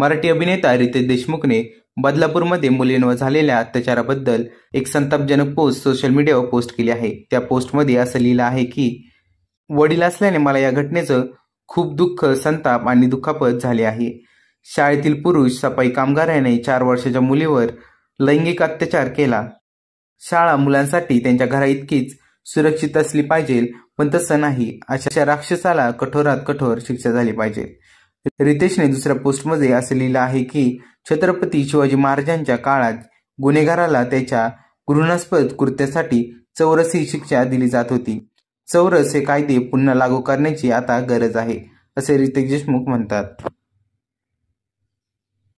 मराठी अभिनेता रितेश देशमुखने बदलापूरमध्ये मुलींवर झालेल्या अत्याचाराबद्दल एक संतापजनक पोस्ट सोशल मीडियावर पोस्ट केली आहे त्या पोस्टमध्ये असं लिहिलं आहे की वडील असल्याने मला या घटनेचं खूप दुःख संताप आणि दुखापत झाले आहे शाळेतील पुरुष सफाई कामगाराने चार वर्षाच्या मुलीवर लैंगिक अत्याचार केला शाळा मुलांसाठी त्यांच्या घरा इतकीच सुरक्षित असली पाहिजे पण तसं नाही अशा राक्षसाला कठोरात कठोर शिक्षा झाली पाहिजे रितेशने दुसऱ्या पोस्टमध्ये असं लिहिलं आहे की छत्रपती शिवाजी महाराजांच्या काळात गुन्हेगाराला त्याच्या घृणास्पद कृत्यासाठी चौरस ही शिक्षा दिली जात होती चौरस हे कायदे पुन्हा लागू करण्याची आता गरज आहे असे रितेश देशमुख म्हणतात